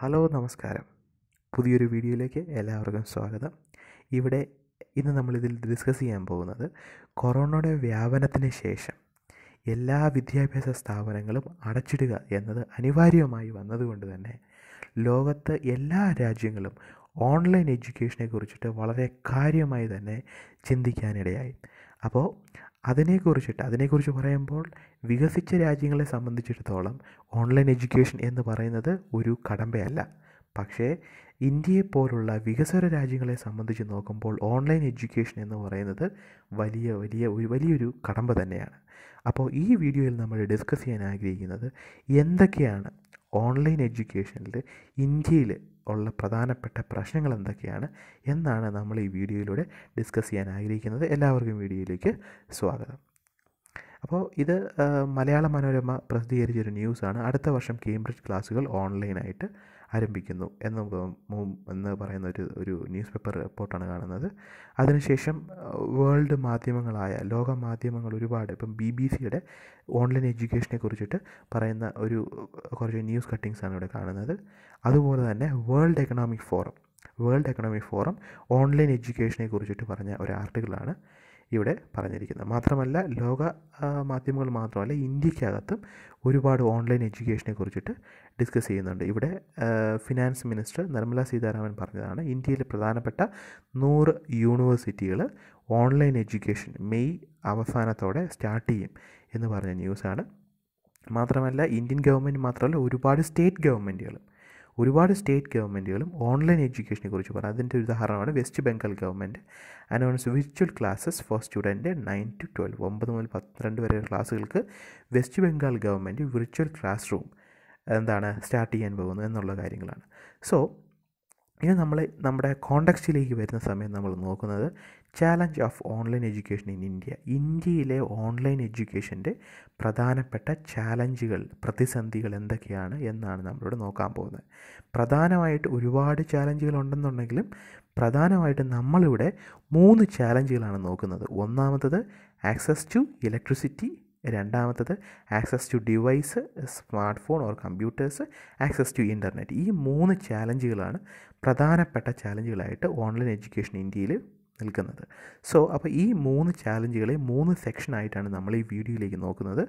hello നമസ്കാരം പുതിയൊരു വീഡിയോയിലേക്ക് എല്ലാവർക്കും സ്വാഗതം ഇവിടെ ഇന്ന് നമ്മളിതിൽ ഡിസ്കസ് ചെയ്യാൻ പോകുന്നത് കൊറോണയുടെ വ്യാപനത്തിന് ശേഷം എല്ലാ വിദ്യാഭ്യാസ സ്ഥാപനങ്ങളും അടച്ചിടുക എന്നത് അനിവാര്യമായി വന്നതുകൊണ്ട് തന്നെ ലോകത്ത് എല്ലാ രാജ്യങ്ങളും ഓൺലൈൻ എഡ്യൂക്കേഷനെ കുറിച്ചിട്ട് വളരെ കാര്യമായി തന്നെ ചിന്തിക്കാനിടയായി അപ്പോൾ അതിനെക്കുറിച്ചിട്ട് അതിനെക്കുറിച്ച് പറയുമ്പോൾ വികസിച്ച രാജ്യങ്ങളെ സംബന്ധിച്ചിടത്തോളം ഓൺലൈൻ എഡ്യൂക്കേഷൻ എന്ന് പറയുന്നത് ഒരു കടമ്പയല്ല പക്ഷേ ഇന്ത്യയെ പോലുള്ള വികസ്വര രാജ്യങ്ങളെ സംബന്ധിച്ച് നോക്കുമ്പോൾ ഓൺലൈൻ എഡ്യൂക്കേഷൻ എന്ന് പറയുന്നത് വലിയ വലിയ ഒരു വലിയൊരു കടമ്പ തന്നെയാണ് അപ്പോൾ ഈ വീഡിയോയിൽ നമ്മൾ ഡിസ്കസ് ചെയ്യാൻ ആഗ്രഹിക്കുന്നത് എന്തൊക്കെയാണ് ഓൺലൈൻ എഡ്യൂക്കേഷനിൽ ഇന്ത്യയിൽ ഉള്ള പ്രധാനപ്പെട്ട പ്രശ്നങ്ങൾ എന്തൊക്കെയാണ് എന്നാണ് നമ്മൾ ഈ വീഡിയോയിലൂടെ ഡിസ്കസ് ചെയ്യാൻ ആഗ്രഹിക്കുന്നത് എല്ലാവർക്കും വീഡിയോയിലേക്ക് സ്വാഗതം അപ്പോൾ ഇത് മലയാള മനോരമ പ്രസിദ്ധീകരിച്ചൊരു ന്യൂസാണ് അടുത്ത വർഷം കേംബ്രിഡ്ജ് ക്ലാസ്സുകൾ ഓൺലൈനായിട്ട് ആരംഭിക്കുന്നു എന്ന് എന്ന് പറയുന്ന ഒരു ഒരു ന്യൂസ് പേപ്പർ റിപ്പോർട്ടാണ് കാണുന്നത് അതിനുശേഷം വേൾഡ് മാധ്യമങ്ങളായ ലോക മാധ്യമങ്ങൾ ഒരുപാട് ഇപ്പം ബി ബി സിയുടെ ഓൺലൈൻ എഡ്യൂക്കേഷനെ കുറിച്ചിട്ട് പറയുന്ന ഒരു കുറച്ച് ന്യൂസ് കട്ടിങ്സാണ് ഇവിടെ കാണുന്നത് അതുപോലെ തന്നെ world economic forum world economic forum online എഡ്യൂക്കേഷനെ കുറിച്ചിട്ട് പറഞ്ഞ ഒരു ആർട്ടിക്കിളാണ് ഇവിടെ പറഞ്ഞിരിക്കുന്നത് മാത്രമല്ല ലോക മാധ്യമങ്ങൾ മാത്രമല്ല ഇന്ത്യക്കകത്തും ഒരുപാട് ഓൺലൈൻ എഡ്യൂക്കേഷനെ കുറിച്ചിട്ട് ഡിസ്കസ് ചെയ്യുന്നുണ്ട് ഇവിടെ ഫിനാൻസ് മിനിസ്റ്റർ നിർമ്മല സീതാരാമൻ പറഞ്ഞതാണ് ഇന്ത്യയിലെ പ്രധാനപ്പെട്ട നൂറ് യൂണിവേഴ്സിറ്റികൾ ഓൺലൈൻ എഡ്യൂക്കേഷൻ മെയ് അവസാനത്തോടെ സ്റ്റാർട്ട് ചെയ്യും എന്ന് പറഞ്ഞ ന്യൂസാണ് മാത്രമല്ല ഇന്ത്യൻ ഗവൺമെൻറ് മാത്രമല്ല ഒരുപാട് സ്റ്റേറ്റ് ഗവൺമെൻറ്റുകളും ഒരുപാട് സ്റ്റേറ്റ് ഗവൺമെൻറ്റുകളും ഓൺലൈൻ എഡ്യൂക്കേഷനെ കുറിച്ച് പറഞ്ഞു അതിൻ്റെ ഒരു ഉദാഹരണമാണ് West Bengal government announce virtual classes for student nine to twelve ഒമ്പത് മുതൽ പന്ത്രണ്ട് വരെ ക്ലാസ്സുകൾക്ക് West Bengal government virtual classroom എന്താണ് സ്റ്റാർട്ട് ചെയ്യാൻ പോകുന്നത് എന്നുള്ള കാര്യങ്ങളാണ് സോ ഇനി നമ്മൾ നമ്മുടെ കോണ്ടക്സ്റ്റിലേക്ക് വരുന്ന സമയം നമ്മൾ നോക്കുന്നത് challenge of online education in India ഇന്ത്യയിലെ ഓൺലൈൻ എഡ്യൂക്കേഷൻ്റെ പ്രധാനപ്പെട്ട ചാലഞ്ചുകൾ പ്രതിസന്ധികൾ എന്തൊക്കെയാണ് എന്നാണ് നമ്മളിവിടെ നോക്കാൻ പോകുന്നത് പ്രധാനമായിട്ട് ഒരുപാട് ചാലഞ്ചുകൾ ഉണ്ടെന്നുണ്ടെങ്കിലും പ്രധാനമായിട്ട് നമ്മളിവിടെ മൂന്ന് ചാലഞ്ചുകളാണ് നോക്കുന്നത് ഒന്നാമത്തത് ആക്സസ് ടു ഇലക്ട്രിസിറ്റി രണ്ടാമത്തത് access to device smartphone or computers access to internet ഈ മൂന്ന് ചാലഞ്ചുകളാണ് പ്രധാനപ്പെട്ട ചാലഞ്ചുകളായിട്ട് ഓൺലൈൻ എഡ്യൂക്കേഷൻ ഇന്ത്യയിൽ നിൽക്കുന്നത് സോ അപ്പോൾ ഈ മൂന്ന് ചാലഞ്ചുകളെ മൂന്ന് സെക്ഷനായിട്ടാണ് നമ്മൾ ഈ വീഡിയോയിലേക്ക് നോക്കുന്നത്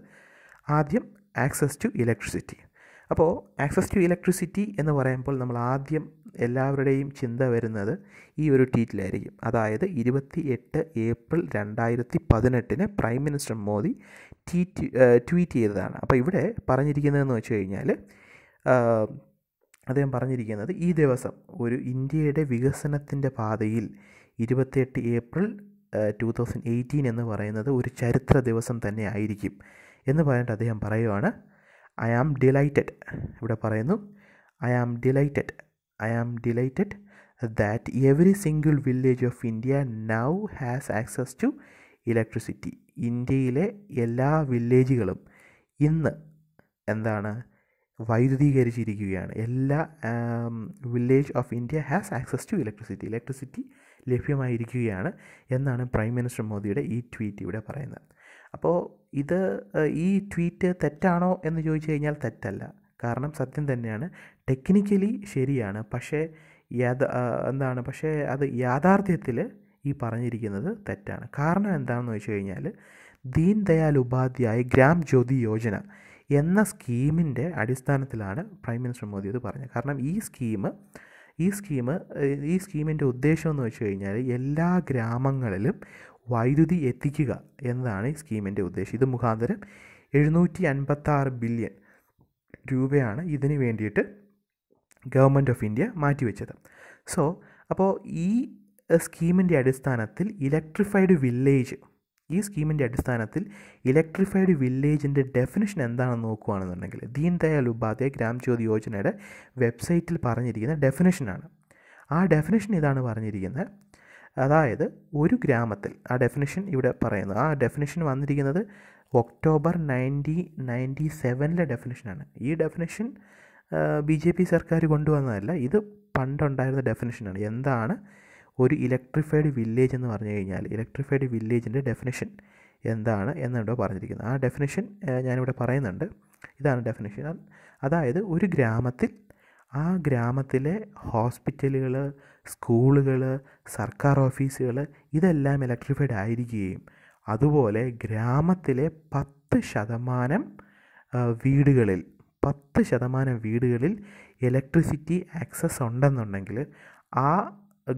ആദ്യം ആക്സസ് ടു ഇലക്ട്രിസിറ്റി അപ്പോൾ ആക്സസ് ടു ഇലക്ട്രിസിറ്റി എന്ന് പറയുമ്പോൾ നമ്മൾ ആദ്യം എല്ലാവരുടെയും ചിന്ത വരുന്നത് ഈ ഒരു ട്വീറ്റിലായിരിക്കും അതായത് ഇരുപത്തി എട്ട് ഏപ്രിൽ രണ്ടായിരത്തി പതിനെട്ടിന് prime minister Modi tweet tweet ചെയ്തതാണ് അപ്പോൾ ഇവിടെ പറഞ്ഞിരിക്കുന്നതെന്ന് വെച്ച് കഴിഞ്ഞാൽ അദ്ദേഹം പറഞ്ഞിരിക്കുന്നത് ഈ ദിവസം ഒരു ഇന്ത്യയുടെ വികസനത്തിൻ്റെ പാതയിൽ ഇരുപത്തിയെട്ട് ഏപ്രിൽ ടു തൗസൻഡ് എയ്റ്റീൻ എന്ന് പറയുന്നത് ഒരു ചരിത്ര ദിവസം തന്നെ ആയിരിക്കും എന്ന് പറഞ്ഞിട്ട് അദ്ദേഹം പറയുവാണ് ഐ ആം ഡിലൈറ്റഡ് ഇവിടെ പറയുന്നു I am delighted I am delighted that every single village of India now has access to electricity ഇന്ത്യയിലെ എല്ലാ വില്ലേജുകളും ഇന്ന് എന്താണ് വൈദ്യുതീകരിച്ചിരിക്കുകയാണ് എല്ലാ village of India has access to electricity electricity ലഭ്യമായിരിക്കുകയാണ് എന്നാണ് പ്രൈം മിനിസ്റ്റർ മോദിയുടെ ഈ ട്വീറ്റ് ഇവിടെ പറയുന്നത് അപ്പോൾ ഇത് ഈ ട്വീറ്റ് തെറ്റാണോ എന്ന് ചോദിച്ചു കഴിഞ്ഞാൽ തെറ്റല്ല കാരണം സത്യം തന്നെയാണ് ടെക്നിക്കലി ശരിയാണ് പക്ഷേ എന്താണ് പക്ഷേ അത് യാഥാർത്ഥ്യത്തിൽ ഈ പറഞ്ഞിരിക്കുന്നത് തെറ്റാണ് കാരണം എന്താണെന്ന് വെച്ച് കഴിഞ്ഞാൽ ദീൻ ദയാൽ ഉപാധ്യായ ഗ്രാം ജ്യോതി യോജന എന്ന സ്കീമിൻ്റെ അടിസ്ഥാനത്തിലാണ് പ്രൈം മിനിസ്റ്റർ മോദി ഇത് പറഞ്ഞത് കാരണം ഈ സ്കീം ഈ സ്കീം ഈ സ്കീമിൻ്റെ ഉദ്ദേശം എന്ന് വെച്ച് കഴിഞ്ഞാൽ എല്ലാ ഗ്രാമങ്ങളിലും വൈദ്യുതി എത്തിക്കുക എന്നതാണ് ഈ സ്കീമിൻ്റെ ഉദ്ദേശം ഇത് മുഖാന്തരം എഴുന്നൂറ്റി അൻപത്താറ് ബില്യൺ രൂപയാണ് ഇതിന് വേണ്ടിയിട്ട് ഗവൺമെൻറ് ഓഫ് ഇന്ത്യ മാറ്റിവെച്ചത് സോ അപ്പോൾ ഈ സ്കീമിൻ്റെ അടിസ്ഥാനത്തിൽ ഇലക്ട്രിഫൈഡ് വില്ലേജ് ഈ സ്കീമിൻ്റെ അടിസ്ഥാനത്തിൽ ഇലക്ട്രിഫൈഡ് വില്ലേജിൻ്റെ ഡെഫിനിഷൻ എന്താണെന്ന് നോക്കുകയാണെന്നുണ്ടെങ്കിൽ ദീൻ ദയാൽ ഉപാധ്യായ ഗ്രാം ജ്യോതി യോജനയുടെ വെബ്സൈറ്റിൽ പറഞ്ഞിരിക്കുന്ന ഡെഫിനിഷനാണ് ആ ഡെഫിനിഷൻ ഇതാണ് പറഞ്ഞിരിക്കുന്നത് അതായത് ഒരു ഗ്രാമത്തിൽ ആ ഡെഫിനിഷൻ ഇവിടെ പറയുന്നു ആ ഡെഫിനിഷൻ വന്നിരിക്കുന്നത് ഒക്ടോബർ നയൻറ്റി നയൻറ്റി സെവനിലെ ഡെഫിനിഷനാണ് ഈ ഡെഫിനിഷൻ ബി ജെ പി സർക്കാർ കൊണ്ടുവന്നതല്ല ഇത് പണ്ടുണ്ടായിരുന്ന ഡെഫിനിഷനാണ് എന്താണ് ഒരു ഇലക്ട്രിഫൈഡ് വില്ലേജ് എന്ന് പറഞ്ഞു കഴിഞ്ഞാൽ ഇലക്ട്രിഫൈഡ് വില്ലേജിൻ്റെ ഡെഫിനേഷൻ എന്താണ് എന്നുണ്ടോ പറഞ്ഞിരിക്കുന്നത് ആ ഡെഫിനേഷൻ ഞാനിവിടെ പറയുന്നുണ്ട് ഇതാണ് ഡെഫിനേഷൻ അതായത് ഒരു ഗ്രാമത്തിൽ ആ ഗ്രാമത്തിലെ ഹോസ്പിറ്റലുകൾ സ്കൂളുകൾ സർക്കാർ ഓഫീസുകൾ ഇതെല്ലാം ഇലക്ട്രിഫൈഡ് ആയിരിക്കുകയും അതുപോലെ ഗ്രാമത്തിലെ പത്ത് ശതമാനം വീടുകളിൽ പത്ത് ശതമാനം വീടുകളിൽ ഇലക്ട്രിസിറ്റി ആക്സസ് ഉണ്ടെന്നുണ്ടെങ്കിൽ ആ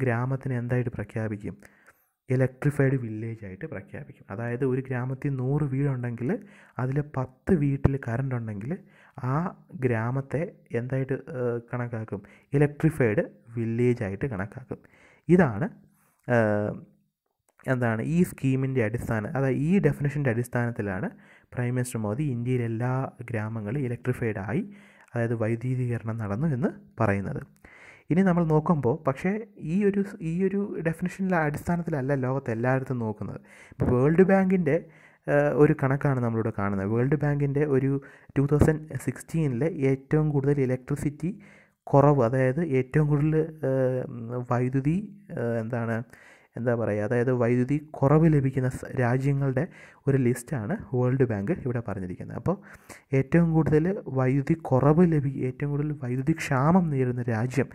ഗ്രാമത്തിന് എന്തായിട്ട് പ്രഖ്യാപിക്കും ഇലക്ട്രിഫൈഡ് വില്ലേജ് ആയിട്ട് പ്രഖ്യാപിക്കും അതായത് ഒരു ഗ്രാമത്തിൽ നൂറ് വീടുണ്ടെങ്കിൽ അതിൽ പത്ത് വീട്ടിൽ കറണ്ട് ഉണ്ടെങ്കിൽ ആ ഗ്രാമത്തെ എന്തായിട്ട് കണക്കാക്കും ഇലക്ട്രിഫൈഡ് വില്ലേജ് ആയിട്ട് കണക്കാക്കും ഇതാണ് എന്താണ് ഈ സ്കീമിൻ്റെ അടിസ്ഥാന അതായത് ഈ ഡെഫിനേഷൻ്റെ അടിസ്ഥാനത്തിലാണ് പ്രൈം മിനിസ്റ്റർ മോദി ഇന്ത്യയിലെ എല്ലാ ഗ്രാമങ്ങളും ഇലക്ട്രിഫൈഡ് ആയി അതായത് വൈദ്യുതീകരണം നടന്നു എന്ന് പറയുന്നത് ഇനി നമ്മൾ നോക്കുമ്പോൾ പക്ഷേ ഈ ഒരു ഈ ഒരു ഡെഫിനിഷനിലെ അടിസ്ഥാനത്തിലല്ല ലോകത്ത് എല്ലായിടത്തും നോക്കുന്നത് ഇപ്പോൾ വേൾഡ് ബാങ്കിൻ്റെ ഒരു കണക്കാണ് നമ്മളിവിടെ കാണുന്നത് വേൾഡ് ബാങ്കിൻ്റെ ഒരു ടു തൗസൻഡ് സിക്സ്റ്റീനിലെ ഏറ്റവും കൂടുതൽ ഇലക്ട്രിസിറ്റി കുറവ് അതായത് ഏറ്റവും കൂടുതൽ വൈദ്യുതി എന്താണ് എന്താ പറയുക അതായത് വൈദ്യുതി കുറവ് ലഭിക്കുന്ന രാജ്യങ്ങളുടെ ഒരു ലിസ്റ്റാണ് വേൾഡ് ബാങ്ക് ഇവിടെ പറഞ്ഞിരിക്കുന്നത് അപ്പോൾ ഏറ്റവും കൂടുതൽ വൈദ്യുതി കുറവ് ലഭി ഏറ്റവും കൂടുതൽ വൈദ്യുതി ക്ഷാമം നേരിടുന്ന രാജ്യം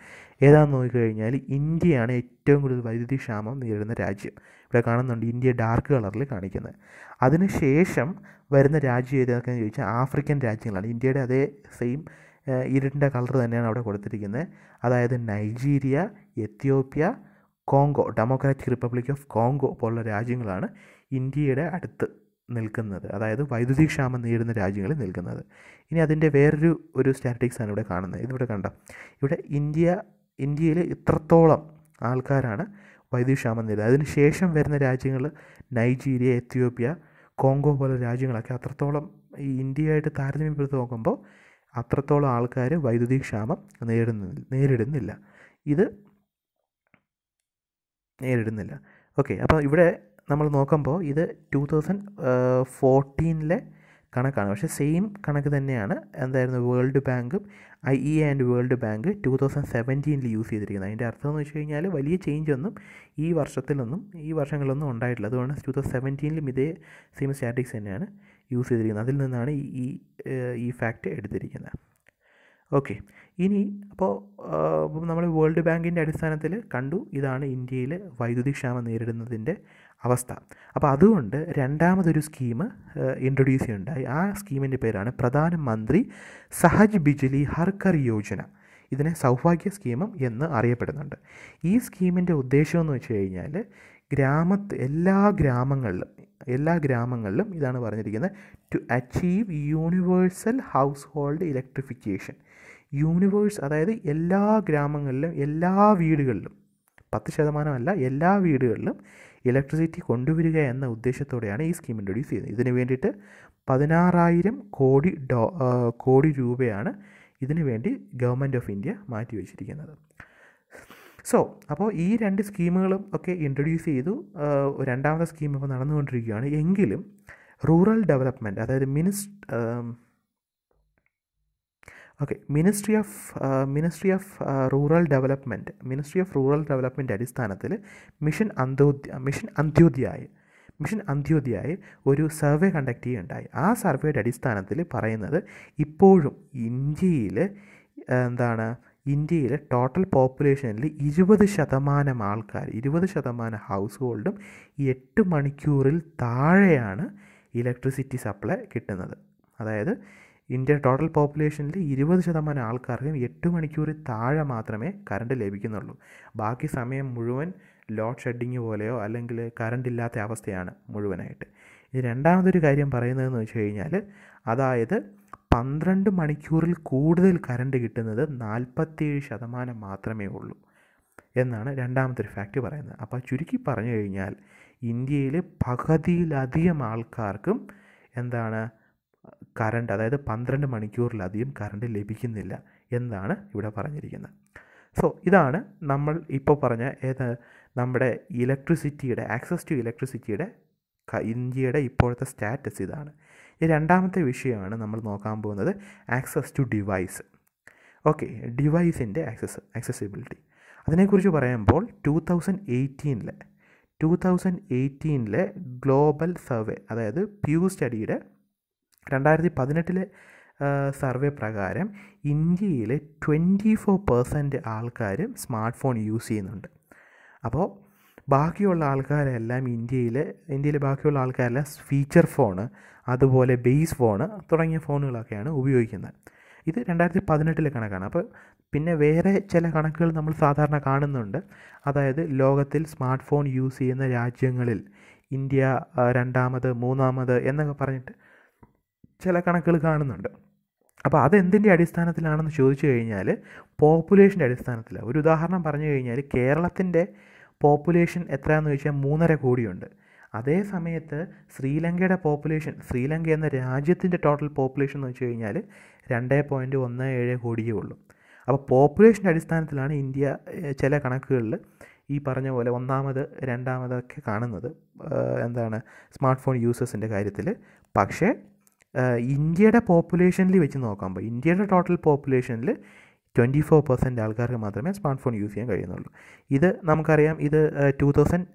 ഏതാണെന്ന് നോക്കിക്കഴിഞ്ഞാൽ ഇന്ത്യയാണ് ഏറ്റവും കൂടുതൽ വൈദ്യുതി ക്ഷാമം നേരിടുന്ന രാജ്യം ഇവിടെ കാണുന്നുണ്ട് ഇന്ത്യ ഡാർക്ക് കളറിൽ കാണിക്കുന്നത് അതിനുശേഷം വരുന്ന രാജ്യം ഏതാണെന്ന് ചോദിച്ചാൽ ആഫ്രിക്കൻ രാജ്യങ്ങളാണ് ഇന്ത്യയുടെ അതേ സെയിം ഇരുണ്ട കളർ തന്നെയാണ് അവിടെ കൊടുത്തിരിക്കുന്നത് അതായത് Nigeria Ethiopia Congo Democratic Republic of Congo പോലുള്ള രാജ്യങ്ങളാണ് ഇന്ത്യയുടെ അടുത്ത് നിൽക്കുന്നത് അതായത് വൈദ്യുതി ക്ഷാമം നേരിടുന്ന രാജ്യങ്ങളിൽ നിൽക്കുന്നത് ഇനി അതിൻ്റെ വേറൊരു ഒരു സ്റ്റാറ്റിക്സാണ് ഇവിടെ കാണുന്നത് ഇതിവിടെ കണ്ട ഇവിടെ ഇന്ത്യ ഇന്ത്യയിൽ ഇത്രത്തോളം ആൾക്കാരാണ് വൈദ്യുതി ക്ഷാമം നേരിടുന്നത് അതിന് ശേഷം വരുന്ന രാജ്യങ്ങൾ നൈജീരിയ എത്യോപ്യ കോങ്കോ പോലെ രാജ്യങ്ങളൊക്കെ അത്രത്തോളം ഈ ഇന്ത്യയായിട്ട് താരതമ്യപ്പെടുത്തി നോക്കുമ്പോൾ അത്രത്തോളം ആൾക്കാർ വൈദ്യുതി ക്ഷാമം നേരിടുന്നില്ല നേരിടുന്നില്ല ഇത് നേരിടുന്നില്ല ഓക്കെ അപ്പോൾ ഇവിടെ നമ്മൾ നോക്കുമ്പോൾ ഇത് ടു തൗസൻഡ് ഫോർട്ടീനിലെ കണക്കാണ് പക്ഷേ സെയിം കണക്ക് തന്നെയാണ് എന്തായിരുന്നു വേൾഡ് ബാങ്കും I E and world bank two thousand സെവൻറ്റീനിൽ യൂസ് ചെയ്തിരിക്കുന്നത് അതിൻ്റെ അർത്ഥം എന്ന് വെച്ച് കഴിഞ്ഞാൽ വലിയ ചേഞ്ച് ഒന്നും ഈ വർഷത്തിലൊന്നും ഈ വർഷങ്ങളിലൊന്നും ഉണ്ടായിട്ടില്ല അതുകൊണ്ട് ടു തൗസൻഡ് സെവൻറ്റീനിലും ഇതേ സെയിം സ്റ്റാറ്റിക്സ് തന്നെയാണ് യൂസ് ചെയ്തിരിക്കുന്നത് അതിൽ നിന്നാണ് ഈ ഈ ഫാക്റ്റ് എടുത്തിരിക്കുന്നത് ഓക്കെ ഇനി അപ്പോൾ നമ്മൾ വേൾഡ് ബാങ്കിൻ്റെ അടിസ്ഥാനത്തിൽ കണ്ടു ഇതാണ് ഇന്ത്യയിൽ വൈദ്യുതി ക്ഷാമം നേരിടുന്നതിൻ്റെ അവസ്ഥ അപ്പോൾ അതുകൊണ്ട് രണ്ടാമതൊരു സ്കീം ഇൻട്രൊഡ്യൂസ് ചെയ്യുണ്ടായി ആ സ്കീമിൻ്റെ പേരാണ് പ്രധാനമന്ത്രി സഹജ് ബിജ്ലി ഹർക്കർ യോജന ഇതിനെ സൗഭാഗ്യ സ്കീമം എന്ന് അറിയപ്പെടുന്നുണ്ട് ഈ സ്കീമിൻ്റെ ഉദ്ദേശമെന്ന് വെച്ച് കഴിഞ്ഞാൽ ഗ്രാമത്ത് എല്ലാ ഗ്രാമങ്ങളിലും എല്ലാ ഗ്രാമങ്ങളിലും ഇതാണ് പറഞ്ഞിരിക്കുന്നത് to achieve universal household electrification universe അതായത് എല്ലാ ഗ്രാമങ്ങളിലും എല്ലാ വീടുകളിലും പത്ത് ശതമാനമല്ല എല്ലാ വീടുകളിലും ഇലക്ട്രിസിറ്റി കൊണ്ടുവരിക എന്ന ഉദ്ദേശത്തോടെയാണ് ഈ സ്കീം ഇൻട്രൊഡ്യൂസ് ചെയ്യുന്നത് ഇതിന് വേണ്ടിയിട്ട് പതിനാറായിരം കോടി ഡോ കോടി രൂപയാണ് ഇതിനു വേണ്ടി ഗവൺമെൻറ് ഓഫ് ഇന്ത്യ മാറ്റിവെച്ചിരിക്കുന്നത് സോ അപ്പോൾ ഈ രണ്ട് സ്കീമുകളും ഒക്കെ ഇൻട്രൊഡ്യൂസ് ചെയ്തു രണ്ടാമത്തെ സ്കീം ഇപ്പോൾ നടന്നുകൊണ്ടിരിക്കുകയാണ് എങ്കിലും റൂറൽ ഡെവലപ്മെൻറ്റ് അതായത് minister okay ministry of ministry of rural development ministry of rural development അടിസ്ഥാനത്തിൽ mission Antyodaya mission Antyodaya mission Antyodaya ഒരു സർവേ കണ്ടക്ട് ചെയ്യുകയുണ്ടായി ആ സർവേയുടെ അടിസ്ഥാനത്തിൽ പറയുന്നത് ഇപ്പോഴും ഇന്ത്യയിൽ എന്താണ് ഇന്ത്യയിൽ ടോട്ടൽ പോപ്പുലേഷനിൽ ഇരുപത് ശതമാനം ആൾക്കാർ ഇരുപത് ശതമാനം ഹൗസ് ഹോൾഡും എട്ട് മണിക്കൂറിൽ താഴെയാണ് ഇലക്ട്രിസിറ്റി സപ്ലൈ കിട്ടുന്നത് അതായത് ഇന്ത്യ ടോട്ടൽ പോപ്പുലേഷനിൽ ഇരുപത് ശതമാനം ആൾക്കാർക്കും എട്ട് മണിക്കൂർ താഴെ മാത്രമേ കറണ്ട് ലഭിക്കുന്നുള്ളൂ ബാക്കി സമയം മുഴുവൻ ലോഡ് ഷെഡിങ് പോലെയോ അല്ലെങ്കിൽ കറണ്ട് ഇല്ലാത്ത അവസ്ഥയാണ് മുഴുവനായിട്ട് ഇനി രണ്ടാമതൊരു കാര്യം പറയുന്നതെന്ന് വെച്ച് കഴിഞ്ഞാൽ അതായത് പന്ത്രണ്ട് മണിക്കൂറിൽ കൂടുതൽ കറണ്ട് കിട്ടുന്നത് നാൽപ്പത്തിയേഴ് ശതമാനം മാത്രമേ ഉള്ളൂ എന്നാണ് രണ്ടാമത്തെ ഫാക്റ്റ് പറയുന്നത് അപ്പോൾ ചുരുക്കി പറഞ്ഞു കഴിഞ്ഞാൽ ഇന്ത്യയിലെ പകുതിയിലധികം ആൾക്കാർക്കും എന്താണ് കറണ്ട് അതായത് പന്ത്രണ്ട് മണിക്കൂറിലധികം കറണ്ട് ലഭിക്കുന്നില്ല എന്നാണ് ഇവിടെ പറഞ്ഞിരിക്കുന്നത് സോ ഇതാണ് നമ്മൾ ഇപ്പോൾ പറഞ്ഞ ഏത് നമ്മുടെ ഇലക്ട്രിസിറ്റിയുടെ ആക്സസ് ടു ഇലക്ട്രിസിറ്റിയുടെ ഇന്ത്യയുടെ ഇപ്പോഴത്തെ സ്റ്റാറ്റസ് ഇതാണ് ഈ രണ്ടാമത്തെ വിഷയമാണ് നമ്മൾ നോക്കാൻ പോകുന്നത് ആക്സസ് ടു ഡിവൈസ് ഓക്കെ ഡിവൈസിൻ്റെ ആക്സസ് ആക്സസിബിലിറ്റി അതിനെക്കുറിച്ച് പറയുമ്പോൾ ടു തൗസൻഡ് എയ്റ്റീനിലെ ടു തൗസൻഡ് എയ്റ്റീനിലെ ഗ്ലോബൽ സർവേ അതായത് പ്യൂ സ്റ്റഡിയുടെ രണ്ടായിരത്തി പതിനെട്ടിലെ സർവേ പ്രകാരം ഇന്ത്യയിലെ ട്വൻറ്റി ഫോർ പെർസെൻറ്റ് ആൾക്കാരും സ്മാർട്ട് ഫോൺ യൂസ് ചെയ്യുന്നുണ്ട് അപ്പോൾ ബാക്കിയുള്ള ആൾക്കാരെല്ലാം ഇന്ത്യയിലെ ഇന്ത്യയിലെ ബാക്കിയുള്ള ആൾക്കാരെല്ലാം ഫീച്ചർ ഫോണ് അതുപോലെ ബേസ് ഫോണ് തുടങ്ങിയ ഫോണുകളൊക്കെയാണ് ഉപയോഗിക്കുന്നത് ഇത് രണ്ടായിരത്തി പതിനെട്ടിലെ കണക്കാണ് അപ്പോൾ പിന്നെ വേറെ ചില കണക്കുകൾ നമ്മൾ സാധാരണ കാണുന്നുണ്ട് അതായത് ലോകത്തിൽ സ്മാർട്ട് ഫോൺ യൂസ് ചെയ്യുന്ന രാജ്യങ്ങളിൽ ഇന്ത്യ രണ്ടാമത് മൂന്നാമത് എന്നൊക്കെ പറഞ്ഞിട്ട് ചില കണക്കുകൾ കാണുന്നുണ്ട് അപ്പോൾ അതെന്തിൻ്റെ അടിസ്ഥാനത്തിലാണെന്ന് ചോദിച്ചു കഴിഞ്ഞാൽ പോപ്പുലേഷൻ്റെ അടിസ്ഥാനത്തിലാണ് ഒരു ഉദാഹരണം പറഞ്ഞു കഴിഞ്ഞാൽ കേരളത്തിൻ്റെ പോപ്പുലേഷൻ എത്രയാണെന്ന് ചോദിച്ചാൽ മൂന്നര കോടിയുണ്ട് അതേ സമയത്ത് ശ്രീലങ്കയുടെ പോപ്പുലേഷൻ ശ്രീലങ്ക എന്ന രാജ്യത്തിൻ്റെ ടോട്ടൽ പോപ്പുലേഷൻ എന്ന് വെച്ച് കഴിഞ്ഞാൽ രണ്ട് പോയിൻറ്റ് ഒന്ന് ഏഴ് കോടിയേ ഉള്ളൂ അപ്പോൾ പോപ്പുലേഷൻ്റെ അടിസ്ഥാനത്തിലാണ് ഇന്ത്യ ചില കണക്കുകളിൽ ഈ പറഞ്ഞ പോലെ ഒന്നാമത് രണ്ടാമതൊക്കെ കാണുന്നത് എന്താണ് സ്മാർട്ട് ഫോൺ യൂസേഴ്സിൻ്റെ കാര്യത്തിൽ പക്ഷേ ഇന്ത്യയുടെ പോപ്പുലേഷനിൽ വെച്ച് നോക്കുമ്പോൾ ഇന്ത്യയുടെ ടോട്ടൽ പോപ്പുലേഷനിൽ ട്വൻറ്റി ഫോർ പെർസെൻറ്റ് ആൾക്കാർക്ക് മാത്രമേ സ്മാർട്ട് ഫോൺ യൂസ് ചെയ്യാൻ കഴിയുന്നുള്ളൂ ഇത് നമുക്കറിയാം ഇത് ടു തൗസൻഡ്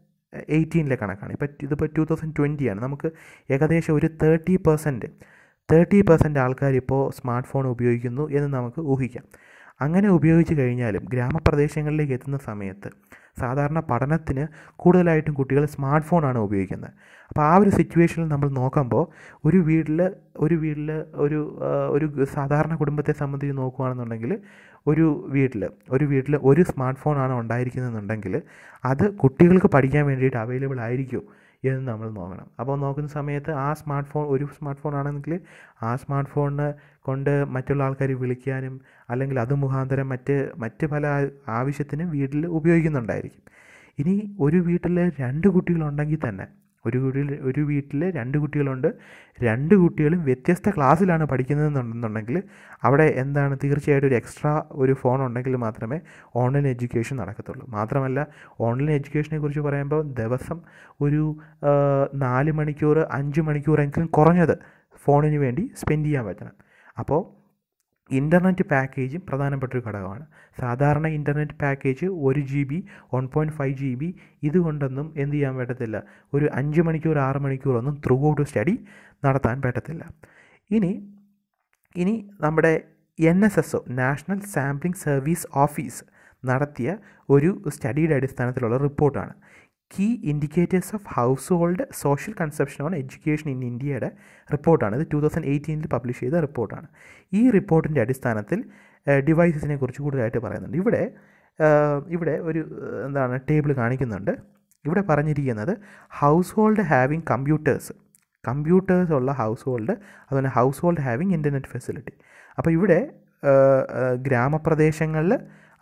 എയ്റ്റീനിലെ കണക്കാണ് ഇപ്പം ഇതിപ്പോൾ ടു തൗസൻഡ് ആണ് നമുക്ക് ഏകദേശം ഒരു തേർട്ടി പെർസെൻറ്റ് തേർട്ടി പെർസെൻറ്റ് ആൾക്കാർ ഇപ്പോൾ സ്മാർട്ട് ഫോൺ ഉപയോഗിക്കുന്നു എന്ന് നമുക്ക് ഊഹിക്കാം അങ്ങനെ ഉപയോഗിച്ച് കഴിഞ്ഞാലും ഗ്രാമപ്രദേശങ്ങളിലേക്ക് എത്തുന്ന സമയത്ത് സാധാരണ പഠനത്തിന് കൂടുതലായിട്ടും കുട്ടികൾ സ്മാർട്ട് ഫോണാണ് ഉപയോഗിക്കുന്നത് അപ്പോൾ ആ ഒരു സിറ്റുവേഷനിൽ നമ്മൾ നോക്കുമ്പോൾ ഒരു വീട്ടിൽ ഒരു വീട്ടിൽ ഒരു ഒരു സാധാരണ കുടുംബത്തെ സംബന്ധിച്ച് നോക്കുകയാണെന്നുണ്ടെങ്കിൽ ഒരു വീട്ടിൽ ഒരു വീട്ടിൽ ഒരു സ്മാർട്ട് ഫോണാണ് ഉണ്ടായിരിക്കുന്നതെന്നുണ്ടെങ്കിൽ അത് കുട്ടികൾക്ക് പഠിക്കാൻ വേണ്ടിയിട്ട് അവൈലബിൾ ആയിരിക്കും എന്ന് നമ്മൾ നോക്കണം അപ്പോൾ നോക്കുന്ന സമയത്ത് ആ സ്മാർട്ട് ഫോൺ ഒരു സ്മാർട്ട് ഫോൺ ആണെങ്കിൽ ആ സ്മാർട്ട് ഫോണിന് കൊണ്ട് മറ്റുള്ള ആൾക്കാർ വിളിക്കാനും അല്ലെങ്കിൽ അത് മുഖാന്തരം മറ്റ് മറ്റ് പല ആവശ്യത്തിനും വീട്ടിൽ ഉപയോഗിക്കുന്നുണ്ടായിരിക്കും ഇനി ഒരു വീട്ടിൽ രണ്ട് കുട്ടികളുണ്ടെങ്കിൽ തന്നെ ഒരു വീട്ടിൽ ഒരു വീട്ടിൽ രണ്ട് കുട്ടികളുണ്ട് രണ്ട് കുട്ടികളും വ്യത്യസ്ത ക്ലാസ്സിലാണ് പഠിക്കുന്നതെന്നുണ്ടെന്നുണ്ടെങ്കിൽ അവിടെ എന്താണ് തീർച്ചയായിട്ടും ഒരു എക്സ്ട്രാ ഒരു ഫോൺ ഉണ്ടെങ്കിൽ മാത്രമേ ഓൺലൈൻ എഡ്യൂക്കേഷൻ നടക്കത്തുള്ളൂ മാത്രമല്ല ഓൺലൈൻ എഡ്യൂക്കേഷനെ കുറിച്ച് പറയുമ്പോൾ ദിവസം ഒരു നാല് മണിക്കൂർ അഞ്ച് മണിക്കൂറെങ്കിലും കുറഞ്ഞത് ഫോണിന് വേണ്ടി സ്പെൻഡ് ചെയ്യാൻ പറ്റണം അപ്പോൾ ഇൻ്റർനെറ്റ് പാക്കേജും ഒരു ഘടകമാണ് സാധാരണ ഇൻ്റർനെറ്റ് പാക്കേജ് ഒരു G B one point five G B ഇതുകൊണ്ടൊന്നും എന്ത് ചെയ്യാൻ പറ്റത്തില്ല ഒരു അഞ്ച് മണിക്കൂർ ആറ് മണിക്കൂറൊന്നും ത്രൂ ഔട്ട് സ്റ്റഡി നടത്താൻ പറ്റത്തില്ല ഇനി ഇനി നമ്മുടെ N S S O national sampling service office നടത്തിയ ഒരു സ്റ്റഡിയുടെ അടിസ്ഥാനത്തിലുള്ള റിപ്പോർട്ടാണ് key indicators of hold social conception on education in ഇന്ത്യയുടെ റിപ്പോർട്ടാണ് ഇത് ടു തൗസൻഡ് എയ്റ്റീനിൽ പബ്ലിഷ് ചെയ്ത റിപ്പോർട്ടാണ് ഈ റിപ്പോർട്ടിൻ്റെ അടിസ്ഥാനത്തിൽ ഡിവൈസസിനെ കുറിച്ച് കൂടുതലായിട്ട് പറയുന്നുണ്ട് ഇവിടെ ഇവിടെ ഒരു എന്താണ് ടേബിൾ കാണിക്കുന്നുണ്ട് ഇവിടെ പറഞ്ഞിരിക്കുന്നത് household having computers computers ഉള്ള ഹൗസ് ഹോൾഡ് അതുപോലെ household having internet facility അപ്പോൾ ഇവിടെ ഗ്രാമപ്രദേശങ്ങളിൽ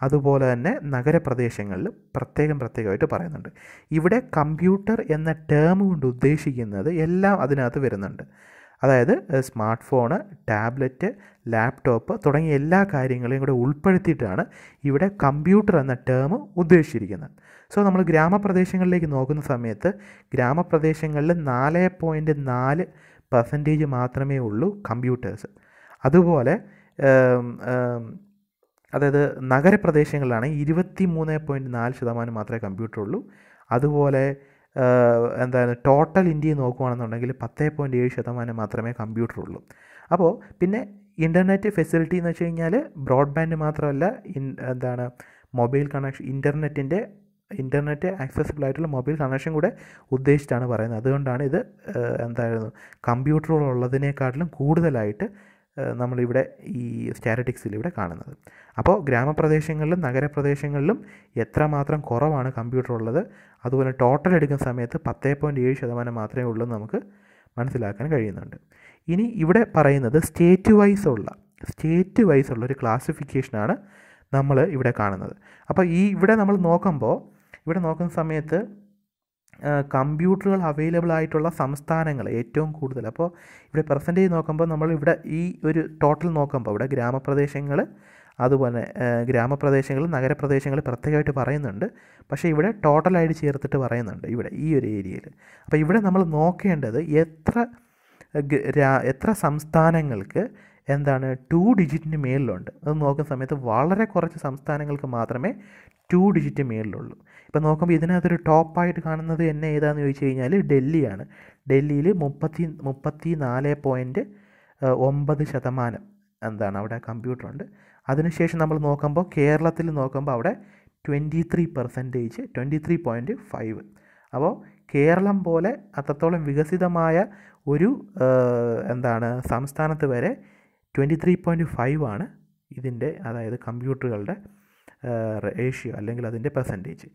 അതുപോലെ തന്നെ നഗരപ്രദേശങ്ങളിൽ പ്രത്യേകം പ്രത്യേകമായിട്ട് പറയുന്നുണ്ട് ഇവിടെ കമ്പ്യൂട്ടർ എന്ന ടേം കൊണ്ട് ഉദ്ദേശിക്കുന്നത് എല്ലാം അതിനകത്ത് വരുന്നുണ്ട് അതായത് സ്മാർട്ട് ഫോണ് ടാബ്ലറ്റ് ലാപ്ടോപ്പ് തുടങ്ങിയ എല്ലാ കാര്യങ്ങളെയും കൂടെ ഉൾപ്പെടുത്തിയിട്ടാണ് ഇവിടെ കമ്പ്യൂട്ടർ എന്ന ടേം ഉദ്ദേശിച്ചിരിക്കുന്നത് സോ നമ്മൾ ഗ്രാമപ്രദേശങ്ങളിലേക്ക് നോക്കുന്ന സമയത്ത് ഗ്രാമപ്രദേശങ്ങളിൽ നാല് പോയിൻറ്റ് നാല് പെർസെൻറ്റേജ് മാത്രമേ ഉള്ളൂ കമ്പ്യൂട്ടേഴ്സ് അതുപോലെ അതായത് നഗരപ്രദേശങ്ങളിലാണ് ഇരുപത്തി മൂന്ന് പോയിൻറ്റ് നാല് ശതമാനം മാത്രമേ കമ്പ്യൂട്ടർ ഉള്ളൂ അതുപോലെ എന്താണ് ടോട്ടൽ ഇന്ത്യ നോക്കുകയാണെന്നുണ്ടെങ്കിൽ പത്ത് പോയിൻറ്റ് ഏഴ് ശതമാനം മാത്രമേ കമ്പ്യൂട്ടർ ഉള്ളൂ അപ്പോൾ പിന്നെ ഇൻ്റർനെറ്റ് ഫെസിലിറ്റി എന്ന് വെച്ച് കഴിഞ്ഞാൽ ബ്രോഡ്ബാൻഡ് മാത്രമല്ല എന്താണ് മൊബൈൽ കണക്ഷൻ ഇൻ്റർനെറ്റിൻ്റെ ഇൻ്റർനെറ്റ് ആക്സസിബിൾ ആയിട്ടുള്ള മൊബൈൽ കണക്ഷൻ കൂടെ ഉദ്ദേശിച്ചാണ് പറയുന്നത് അതുകൊണ്ടാണ് ഇത് എന്തായിരുന്നു കമ്പ്യൂട്ടറുകളുള്ളതിനേക്കാട്ടിലും കൂടുതലായിട്ട് നമ്മളിവിടെ ഈ സ്റ്റാറ്റിറ്റിക്സിൽ ഇവിടെ കാണുന്നത് അപ്പോൾ ഗ്രാമപ്രദേശങ്ങളിലും നഗരപ്രദേശങ്ങളിലും എത്രമാത്രം കുറവാണ് കമ്പ്യൂട്ടർ ഉള്ളത് അതുപോലെ ടോട്ടൽ എടുക്കുന്ന സമയത്ത് പത്തേ പോയിൻറ്റ് ഏഴ് ശതമാനം മാത്രമേ ഉള്ളൂ നമുക്ക് മനസ്സിലാക്കാൻ കഴിയുന്നുണ്ട് ഇനി ഇവിടെ പറയുന്നത് സ്റ്റേറ്റ് വൈസ് ഉള്ള സ്റ്റേറ്റ് വൈസ് ഉള്ള ഒരു ക്ലാസിഫിക്കേഷനാണ് നമ്മൾ ഇവിടെ കാണുന്നത് അപ്പോൾ ഈ ഇവിടെ നമ്മൾ നോക്കുമ്പോൾ ഇവിടെ നോക്കുന്ന സമയത്ത് കമ്പ്യൂട്ടറുകൾ അവൈലബിൾ ആയിട്ടുള്ള സംസ്ഥാനങ്ങൾ ഏറ്റവും കൂടുതൽ അപ്പോൾ ഇവിടെ പെർസെൻറ്റേജ് നോക്കുമ്പോൾ നമ്മൾ ഇവിടെ ഈ ഒരു ടോട്ടൽ നോക്കുമ്പോൾ ഇവിടെ ഗ്രാമപ്രദേശങ്ങൾ അതുപോലെ ഗ്രാമപ്രദേശങ്ങൾ നഗരപ്രദേശങ്ങൾ പ്രത്യേകമായിട്ട് പറയുന്നുണ്ട് പക്ഷേ ഇവിടെ ടോട്ടലായിട്ട് ചേർത്തിട്ട് പറയുന്നുണ്ട് ഇവിടെ ഈ ഒരു ഏരിയയിൽ അപ്പോൾ ഇവിടെ നമ്മൾ നോക്കേണ്ടത് എത്ര എത്ര സംസ്ഥാനങ്ങൾക്ക് എന്താണ് ടു ഡിജിറ്റിന് മേളിലുണ്ട് അത് നോക്കുന്ന സമയത്ത് വളരെ കുറച്ച് സംസ്ഥാനങ്ങൾക്ക് മാത്രമേ ടു ഡിജിറ്റ് മേളിലുള്ളൂ ഇപ്പം നോക്കുമ്പോൾ ഇതിനകത്തൊരു ടോപ്പായിട്ട് കാണുന്നത് എന്നെ ഏതാണെന്ന് ചോദിച്ചു കഴിഞ്ഞാൽ ഡൽഹിയാണ് ഡൽഹിയിൽ മുപ്പത്തി മുപ്പത്തി നാല് പോയിൻറ്റ് ഒമ്പത് ശതമാനം എന്താണ് അവിടെ കമ്പ്യൂട്ടറുണ്ട് അതിനുശേഷം നമ്മൾ നോക്കുമ്പോൾ കേരളത്തിൽ നോക്കുമ്പോൾ അവിടെ twenty three percentage twenty three point five അപ്പോൾ കേരളം പോലെ അത്രത്തോളം വികസിതമായ ഒരു എന്താണ് സംസ്ഥാനത്ത് വരെ ട്വൻറ്റി ത്രീ പോയിൻറ്റ് ഫൈവ് ആണ് ഇതിൻ്റെ അതായത് കമ്പ്യൂട്ടറുകളുടെ റേഷ്യോ അല്ലെങ്കിൽ അതിൻ്റെ പെർസെൻറ്റേജ്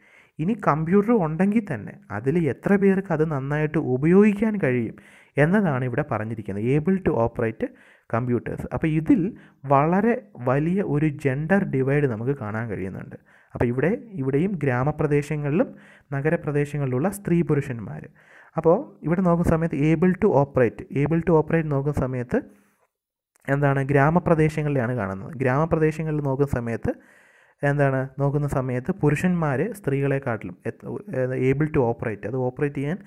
ഇനി കമ്പ്യൂട്ടർ ഉണ്ടെങ്കിൽ തന്നെ അതിൽ എത്ര പേർക്ക് അത് നന്നായിട്ട് ഉപയോഗിക്കാൻ കഴിയും എന്നതാണ് ഇവിടെ പറഞ്ഞിരിക്കുന്നത് ഏബിൾ ടു ഓപ്പറേറ്റ് കമ്പ്യൂട്ടേഴ്സ് അപ്പോൾ ഇതിൽ വളരെ വലിയ ഒരു ജെൻഡർ ഡിവൈഡ് നമുക്ക് കാണാൻ കഴിയുന്നുണ്ട് അപ്പോൾ ഇവിടെ ഇവിടെയും ഗ്രാമപ്രദേശങ്ങളിലും നഗരപ്രദേശങ്ങളിലുള്ള സ്ത്രീ പുരുഷന്മാർ അപ്പോൾ ഇവിടെ നോക്കുന്ന സമയത്ത് able to operate able to operate നോക്കുന്ന സമയത്ത് എന്താണ് ഗ്രാമപ്രദേശങ്ങളിലാണ് കാണുന്നത് ഗ്രാമപ്രദേശങ്ങളിൽ നോക്കുന്ന സമയത്ത് എന്താണ് നോക്കുന്ന സമയത്ത് പുരുഷന്മാർ സ്ത്രീകളെക്കാട്ടിലും ഏബിൾ ടു ഓപ്പറേറ്റ് അത് ഓപ്പറേറ്റ് ചെയ്യാൻ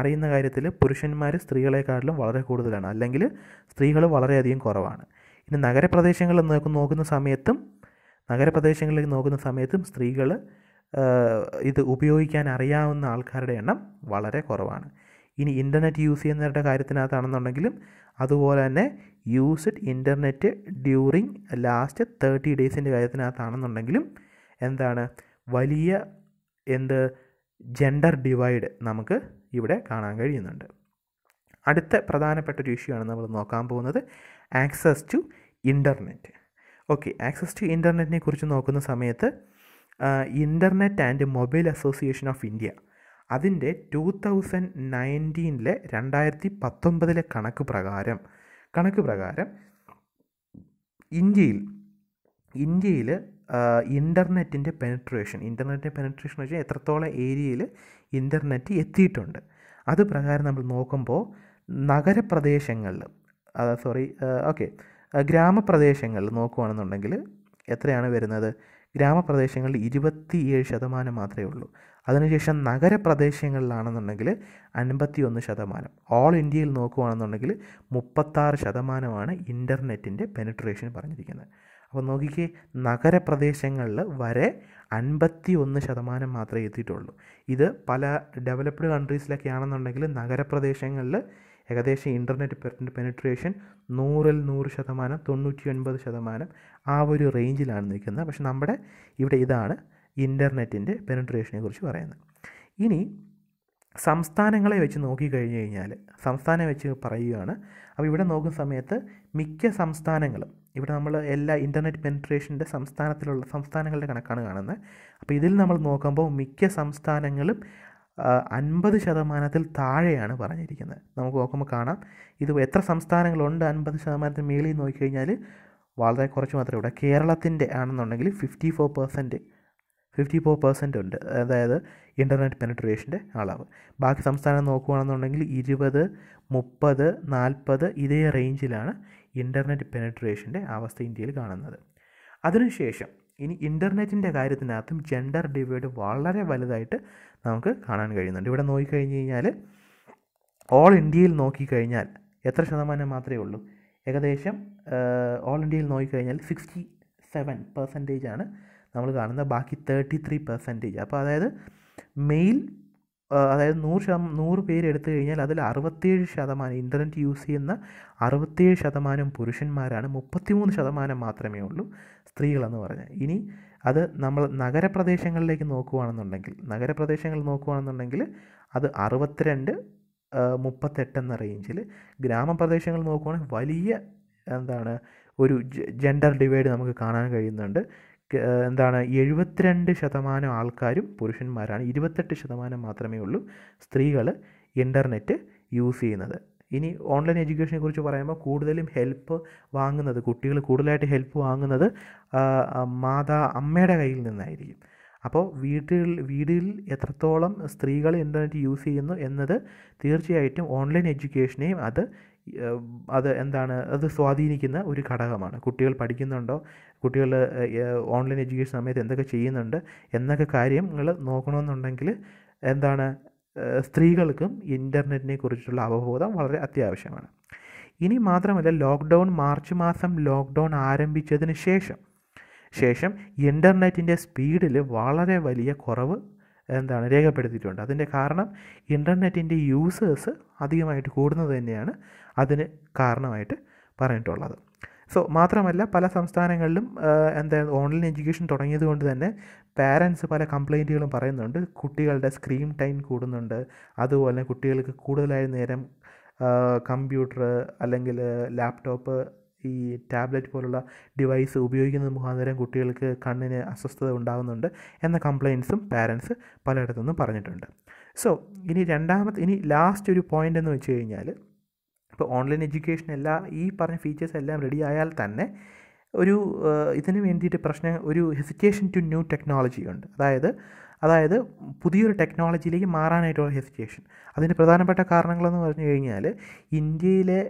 അറിയുന്ന കാര്യത്തിൽ പുരുഷന്മാർ സ്ത്രീകളെക്കാട്ടിലും വളരെ കൂടുതലാണ് അല്ലെങ്കിൽ സ്ത്രീകൾ വളരെയധികം കുറവാണ് ഇനി നഗരപ്രദേശങ്ങളിൽ നോക്കുന്ന സമയത്തും നഗരപ്രദേശങ്ങളിൽ നോക്കുന്ന സമയത്തും സ്ത്രീകൾ ഇത് ഉപയോഗിക്കാൻ അറിയാവുന്ന ആൾക്കാരുടെ എണ്ണം വളരെ കുറവാണ് ഇനി ഇൻ്റർനെറ്റ് യൂസ് ചെയ്യുന്നവരുടെ കാര്യത്തിനകത്താണെന്നുണ്ടെങ്കിലും അതുപോലെ തന്നെ used internet during last thirty ഡേയ്സിൻ്റെ കാര്യത്തിനകത്താണെന്നുണ്ടെങ്കിലും എന്താണ് വലിയ എന്ത് ജെൻഡർ ഡിവൈഡ് നമുക്ക് ഇവിടെ കാണാൻ കഴിയുന്നുണ്ട് അടുത്ത പ്രധാനപ്പെട്ട ഒരു ഇഷ്യൂ ആണ് നമ്മൾ നോക്കാൻ പോകുന്നത് access to internet okay access to ഇൻ്റർനെറ്റിനെ കുറിച്ച് നോക്കുന്ന സമയത്ത് internet and mobile association of India അതിൻ്റെ ടു തൗസൻഡ് നയൻറ്റീനിലെ രണ്ടായിരത്തി പത്തൊമ്പതിലെ കണക്ക് പ്രകാരം കണക്ക് പ്രകാരം ഇന്ത്യയിൽ ഇന്ത്യയിൽ ഇൻ്റർനെറ്റിൻ്റെ പെനട്രേഷൻ ഇൻ്റർനെറ്റിൻ്റെ പെനട്രേഷൻ എന്ന് വെച്ചാൽ എത്രത്തോളം ഏരിയയിൽ ഇൻ്റർനെറ്റ് എത്തിയിട്ടുണ്ട് അത് പ്രകാരം നമ്മൾ നോക്കുമ്പോൾ നഗരപ്രദേശങ്ങളിൽ സോറി ഓക്കെ ഗ്രാമപ്രദേശങ്ങളിൽ നോക്കുകയാണെന്നുണ്ടെങ്കിൽ എത്രയാണ് വരുന്നത് ഗ്രാമപ്രദേശങ്ങളിൽ ഇരുപത്തിയേഴ് ശതമാനം മാത്രമേ ഉള്ളൂ അതിനുശേഷം നഗരപ്രദേശങ്ങളിലാണെന്നുണ്ടെങ്കിൽ അൻപത്തി ഒന്ന് ശതമാനം ഓൾ ഇന്ത്യയിൽ നോക്കുകയാണെന്നുണ്ടെങ്കിൽ മുപ്പത്താറ് ശതമാനമാണ് ഇൻ്റർനെറ്റിൻ്റെ പെനിട്രേഷൻ പറഞ്ഞിരിക്കുന്നത് അപ്പോൾ നോക്കിക്കേ നഗരപ്രദേശങ്ങളിൽ വരെ അൻപത്തി ഒന്ന് ശതമാനം മാത്രമേ എത്തിയിട്ടുള്ളൂ ഇത് പല ഡെവലപ്ഡ് കൺട്രീസിലൊക്കെ ആണെന്നുണ്ടെങ്കിൽ നഗരപ്രദേശങ്ങളിൽ ഏകദേശം ഇൻ്റർനെറ്റ് പെനിട്രേഷൻ നൂറിൽ നൂറ് ശതമാനം തൊണ്ണൂറ്റി ഒൻപത് ശതമാനം ആ ഒരു റേഞ്ചിലാണ് നിൽക്കുന്നത് പക്ഷെ നമ്മുടെ ഇവിടെ ഇതാണ് ഇൻ്റർനെറ്റിൻ്റെ പെനട്രേഷനെ കുറിച്ച് പറയുന്നത് ഇനി സംസ്ഥാനങ്ങളെ വെച്ച് നോക്കിക്കഴിഞ്ഞ് കഴിഞ്ഞാൽ സംസ്ഥാനം വെച്ച് പറയുകയാണ് അപ്പോൾ ഇവിടെ നോക്കുന്ന സമയത്ത് മിക്ക സംസ്ഥാനങ്ങളും ഇവിടെ നമ്മൾ എല്ലാ ഇൻ്റർനെറ്റ് പെനട്രേഷൻ്റെ സംസ്ഥാനത്തിലുള്ള സംസ്ഥാനങ്ങളുടെ കണക്കാണ് കാണുന്നത് അപ്പോൾ ഇതിൽ നമ്മൾ നോക്കുമ്പോൾ മിക്ക സംസ്ഥാനങ്ങളും അൻപത് ശതമാനത്തിൽ താഴെയാണ് പറഞ്ഞിരിക്കുന്നത് നമുക്ക് നോക്കുമ്പോൾ കാണാം ഇത് എത്ര സംസ്ഥാനങ്ങളുണ്ട് അൻപത് ശതമാനത്തിന് മേളിൽ നോക്കിക്കഴിഞ്ഞാൽ വളരെ കുറച്ച് മാത്രമേ ഇവിടെ കേരളത്തിൻ്റെ ആണെന്നുണ്ടെങ്കിൽ fifty four percent fifty four percent ഉണ്ട് അതായത് ഇൻ്റർനെറ്റ് പെനട്രേഷൻ്റെ അളവ് ബാക്കി സംസ്ഥാനം നോക്കുകയാണെന്നുണ്ടെങ്കിൽ ഇരുപത് മുപ്പത് നാൽപ്പത് ഇതേ റേഞ്ചിലാണ് ഇൻ്റർനെറ്റ് പെനട്രേഷൻ്റെ അവസ്ഥ ഇന്ത്യയിൽ കാണുന്നത് അതിനുശേഷം ഇനി ഇൻ്റർനെറ്റിൻ്റെ കാര്യത്തിനകത്തും ജെൻഡർ ഡിവൈഡ് വളരെ വലുതായിട്ട് നമുക്ക് കാണാൻ കഴിയുന്നുണ്ട് ഇവിടെ നോക്കിക്കഴിഞ്ഞ് കഴിഞ്ഞാൽ ഓൾ ഇന്ത്യയിൽ നോക്കിക്കഴിഞ്ഞാൽ എത്ര ശതമാനം മാത്രമേ ഉള്ളൂ ഏകദേശം ഓൾ ഇന്ത്യയിൽ നോക്കിക്കഴിഞ്ഞാൽ സിക്സ്റ്റി സെവൻ പെർസെൻറ്റേജാണ് ആണ് നമ്മൾ കാണുന്ന ബാക്കി തേർട്ടി ത്രീ പെർസെൻറ്റേജ് അപ്പോൾ അതായത് മെയിൽ അതായത് നൂറ് ശതം നൂറ് പേര് എടുത്തു കഴിഞ്ഞാൽ അതിൽ അറുപത്തേഴ് ശതമാനം ഇൻ്റർനെറ്റ് യൂസ് ചെയ്യുന്ന അറുപത്തേഴ് ശതമാനം പുരുഷന്മാരാണ് മുപ്പത്തിമൂന്ന് ശതമാനം മാത്രമേ ഉള്ളൂ സ്ത്രീകളെന്ന് പറഞ്ഞാൽ ഇനി അത് നമ്മൾ നഗരപ്രദേശങ്ങളിലേക്ക് നോക്കുകയാണെന്നുണ്ടെങ്കിൽ നഗരപ്രദേശങ്ങൾ നോക്കുകയാണെന്നുണ്ടെങ്കിൽ അത് അറുപത്തിരണ്ട് മുപ്പത്തെട്ട് എന്ന റേഞ്ചിൽ ഗ്രാമപ്രദേശങ്ങൾ നോക്കുകയാണെങ്കിൽ വലിയ എന്താണ് ഒരു ജെൻഡർ ഡിവൈഡ് നമുക്ക് കാണാൻ കഴിയുന്നുണ്ട് എന്താണ് എഴുപത്തിരണ്ട് ശതമാനം ആൾക്കാരും പുരുഷന്മാരാണ് ഇരുപത്തെട്ട് ശതമാനം മാത്രമേ ഉള്ളൂ സ്ത്രീകൾ ഇൻ്റർനെറ്റ് യൂസ് ചെയ്യുന്നത് ഇനി ഓൺലൈൻ എഡ്യൂക്കേഷനെ കുറിച്ച് പറയുമ്പോൾ കൂടുതലും ഹെൽപ്പ് വാങ്ങുന്നത് കുട്ടികൾ കൂടുതലായിട്ട് ഹെൽപ്പ് വാങ്ങുന്നത് മാതാ അമ്മയുടെ കയ്യിൽ നിന്നായിരിക്കും അപ്പോൾ വീട്ടിൽ വീടിൽ എത്രത്തോളം സ്ത്രീകൾ ഇൻ്റർനെറ്റ് യൂസ് ചെയ്യുന്നു എന്നത് തീർച്ചയായിട്ടും ഓൺലൈൻ എഡ്യൂക്കേഷനെയും അത് അത് എന്താണ് അത് സ്വാധീനിക്കുന്ന ഒരു ഘടകമാണ് കുട്ടികൾ പഠിക്കുന്നുണ്ടോ കുട്ടികൾ ഓൺലൈൻ എഡ്യൂക്കേഷൻ സമയത്ത് എന്തൊക്കെ ചെയ്യുന്നുണ്ട് എന്നൊക്കെ കാര്യങ്ങൾ നോക്കണമെന്നുണ്ടെങ്കിൽ എന്താണ് സ്ത്രീകൾക്കും ഇൻ്റർനെറ്റിനെ കുറിച്ചുള്ള അവബോധം വളരെ അത്യാവശ്യമാണ് ഇനി മാത്രമല്ല ലോക്ക്ഡൗൺ മാർച്ച് മാസം ലോക്ക്ഡൗൺ ആരംഭിച്ചതിന് ശേഷം ശേഷം ഇൻ്റർനെറ്റിൻ്റെ സ്പീഡിൽ വളരെ വലിയ കുറവ് എന്താണ് രേഖപ്പെടുത്തിയിട്ടുണ്ട് അതിൻ്റെ കാരണം ഇൻ്റർനെറ്റിൻ്റെ യൂസേഴ്സ് അധികമായിട്ട് കൂടുന്നത് തന്നെയാണ് അതിന് കാരണമായിട്ട് പറഞ്ഞിട്ടുള്ളത് സോ മാത്രമല്ല പല സംസ്ഥാനങ്ങളിലും എന്താ ഓൺലൈൻ എഡ്യൂക്കേഷൻ തുടങ്ങിയത് കൊണ്ട് തന്നെ പാരൻസ് പല കംപ്ലൈൻറ്റുകളും പറയുന്നുണ്ട് കുട്ടികളുടെ സ്ക്രീൻ ടൈം കൂടുന്നുണ്ട് അതുപോലെ കുട്ടികൾക്ക് കൂടുതലായ നേരം കമ്പ്യൂട്ടർ അല്ലെങ്കിൽ ലാപ്ടോപ്പ് ഈ ടാബ്ലറ്റ് പോലുള്ള ഡിവൈസ് ഉപയോഗിക്കുന്നത് മുഖാന്തരം കുട്ടികൾക്ക് കണ്ണിന് അസ്വസ്ഥത ഉണ്ടാകുന്നുണ്ട് എന്ന കംപ്ലയിൻസും പാരൻസ് പലയിടത്തുനിന്നും പറഞ്ഞിട്ടുണ്ട് സോ ഇനി രണ്ടാമത്തെ ഇനി ലാസ്റ്റ് ഒരു പോയിൻ്റ് എന്ന് വെച്ച് കഴിഞ്ഞാൽ ഇപ്പോൾ ഓൺലൈൻ എഡ്യൂക്കേഷൻ എല്ലാ ഈ പറഞ്ഞ ഫീച്ചേഴ്സ് എല്ലാം റെഡി ആയാൽ തന്നെ ഒരു ഇതിന് വേണ്ടിയിട്ട് പ്രശ്നം ഒരു ഹെസിറ്റേഷൻ ടു ന്യൂ ടെക്നോളജി ഉണ്ട് അതായത് അതായത് പുതിയൊരു ടെക്നോളജിയിലേക്ക് മാറാനായിട്ടുള്ള ഹെസിറ്റേഷൻ അതിൻ്റെ പ്രധാനപ്പെട്ട കാരണങ്ങളെന്ന് പറഞ്ഞു കഴിഞ്ഞാൽ ഇന്ത്യയിലെ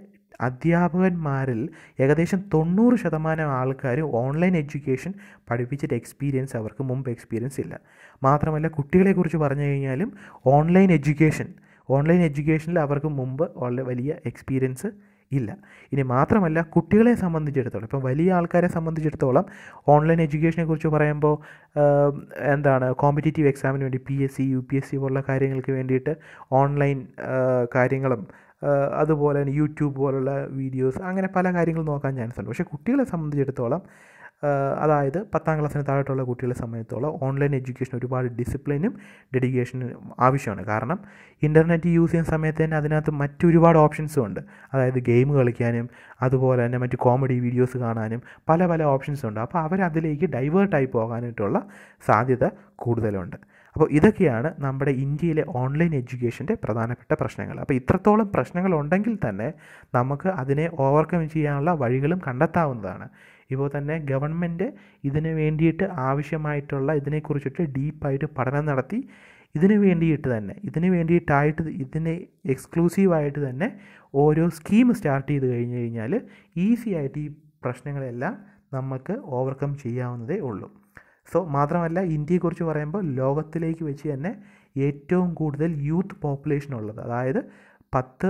അധ്യാപകന്മാരിൽ ഏകദേശം തൊണ്ണൂറ് ശതമാനം ആൾക്കാർ ഓൺലൈൻ എഡ്യൂക്കേഷൻ പഠിപ്പിച്ചിട്ട് എക്സ്പീരിയൻസ് അവർക്ക് മുമ്പ് എക്സ്പീരിയൻസ് ഇല്ല മാത്രമല്ല കുട്ടികളെക്കുറിച്ച് പറഞ്ഞു കഴിഞ്ഞാലും ഓൺലൈൻ എഡ്യൂക്കേഷൻ ഓൺലൈൻ എഡ്യൂക്കേഷനിൽ അവർക്ക് മുമ്പ് വളരെ വലിയ എക്സ്പീരിയൻസ് ഇല്ല ഇനി മാത്രമല്ല കുട്ടികളെ സംബന്ധിച്ചിടത്തോളം ഇപ്പം വലിയ ആൾക്കാരെ സംബന്ധിച്ചിടത്തോളം ഓൺലൈൻ എഡ്യൂക്കേഷനെ കുറിച്ച് പറയുമ്പോൾ എന്താണ് കോമ്പറ്റേറ്റീവ് എക്സാമിന് വേണ്ടി P S C U P S C പോലുള്ള കാര്യങ്ങൾക്ക് വേണ്ടിയിട്ട് ഓൺലൈൻ കാര്യങ്ങളും അതുപോലെ തന്നെ യൂട്യൂബ് പോലുള്ള വീഡിയോസ് അങ്ങനെ പല കാര്യങ്ങൾ നോക്കാൻ ചാൻസ് ഉണ്ട് പക്ഷേ കുട്ടികളെ സംബന്ധിച്ചിടത്തോളം അതായത് പത്താം ക്ലാസ്സിന് താഴെയുള്ള കുട്ടികളെ സംബന്ധിച്ചോളം ഓൺലൈൻ എഡ്യൂക്കേഷൻ ഒരുപാട് ഡിസിപ്ലിനും ഡെഡിക്കേഷനും ആവശ്യമാണ് കാരണം ഇൻ്റർനെറ്റ് യൂസ് ചെയ്യുന്ന സമയത്ത് തന്നെ അതിനകത്ത് മറ്റൊരുപാട് ഓപ്ഷൻസും ഉണ്ട് അതായത് ഗെയിം കളിക്കാനും അതുപോലെ തന്നെ മറ്റ് കോമഡി വീഡിയോസ് കാണാനും പല പല ഓപ്ഷൻസ് ഉണ്ട് അപ്പോൾ അവരതിലേക്ക് ഡൈവേർട്ടായി പോകാനായിട്ടുള്ള സാധ്യത കൂടുതലുണ്ട് അപ്പോൾ ഇതൊക്കെയാണ് നമ്മുടെ ഇന്ത്യയിലെ ഓൺലൈൻ എഡ്യൂക്കേഷൻ്റെ പ്രധാനപ്പെട്ട പ്രശ്നങ്ങൾ അപ്പോൾ ഇത്രത്തോളം പ്രശ്നങ്ങളുണ്ടെങ്കിൽ തന്നെ നമുക്ക് അതിനെ ഓവർകം ചെയ്യാനുള്ള വഴികളും കണ്ടെത്താവുന്നതാണ് ഇപ്പോൾ തന്നെ ഗവൺമെൻറ് ഇതിന് വേണ്ടിയിട്ട് ആവശ്യമായിട്ടുള്ള ഇതിനെക്കുറിച്ചിട്ട് ഡീപ്പായിട്ട് പഠനം നടത്തി ഇതിനു വേണ്ടിയിട്ട് തന്നെ ഇതിനു വേണ്ടിയിട്ടായിട്ട് ഇതിന് എക്സ്ക്ലൂസീവായിട്ട് തന്നെ ഓരോ സ്കീം സ്റ്റാർട്ട് ചെയ്ത് കഴിഞ്ഞ് കഴിഞ്ഞാൽ ഈസി ആയിട്ട് ഈ പ്രശ്നങ്ങളെല്ലാം നമുക്ക് ഓവർകം ചെയ്യാവുന്നതേ ഉള്ളൂ സോ മാത്രമല്ല ഇന്ത്യയെക്കുറിച്ച് പറയുമ്പോൾ ലോകത്തിലേക്ക് വെച്ച് തന്നെ ഏറ്റവും കൂടുതൽ യൂത്ത് പോപ്പുലേഷൻ ഉള്ളത് അതായത് പത്ത്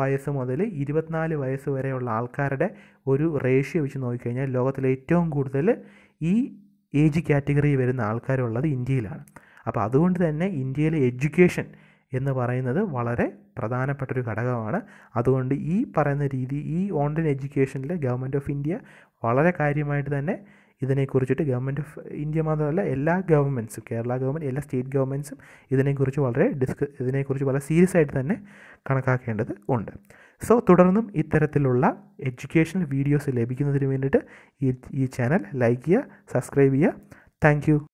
വയസ്സ് മുതൽ ഇരുപത്തിനാല് വയസ്സ് വരെയുള്ള ആൾക്കാരുടെ ഒരു റേഷ്യോ വെച്ച് നോക്കിക്കഴിഞ്ഞാൽ ലോകത്തിലെ ഏറ്റവും കൂടുതൽ ഈ ഏജ് കാറ്റഗറി വരുന്ന ആൾക്കാരുള്ളത് ഇന്ത്യയിലാണ് അപ്പോൾ അതുകൊണ്ട് തന്നെ ഇന്ത്യയിലെ എഡ്യൂക്കേഷൻ എന്ന് പറയുന്നത് വളരെ പ്രധാനപ്പെട്ടൊരു ഘടകമാണ് അതുകൊണ്ട് ഈ പറയുന്ന രീതി ഈ ഓൺലൈൻ എഡ്യൂക്കേഷനിൽ ഗവൺമെൻറ് ഓഫ് ഇന്ത്യ വളരെ കാര്യമായിട്ട് തന്നെ ഇതിനെക്കുറിച്ചിട്ട് ഗവൺമെൻറ് ഓഫ് ഇന്ത്യ മാത്രമല്ല എല്ലാ ഗവൺമെൻറ്സും കേരള ഗവൺമെൻറ് എല്ലാ സ്റ്റേറ്റ് ഗവൺമെൻറ്സും ഇതിനെക്കുറിച്ച് വളരെ ഡിസ്ക ഇതിനെക്കുറിച്ച് വളരെ സീരിയസ് ആയിട്ട് തന്നെ കണക്കാക്കേണ്ടത് ഉണ്ട് സോ തുടർന്നും ഇത്തരത്തിലുള്ള എഡ്യൂക്കേഷണൽ വീഡിയോസ് ലഭിക്കുന്നതിന് വേണ്ടിയിട്ട് ഈ ഈ ചാനൽ ലൈക്ക് ചെയ്യുക സബ്സ്ക്രൈബ് ചെയ്യുക താങ്ക്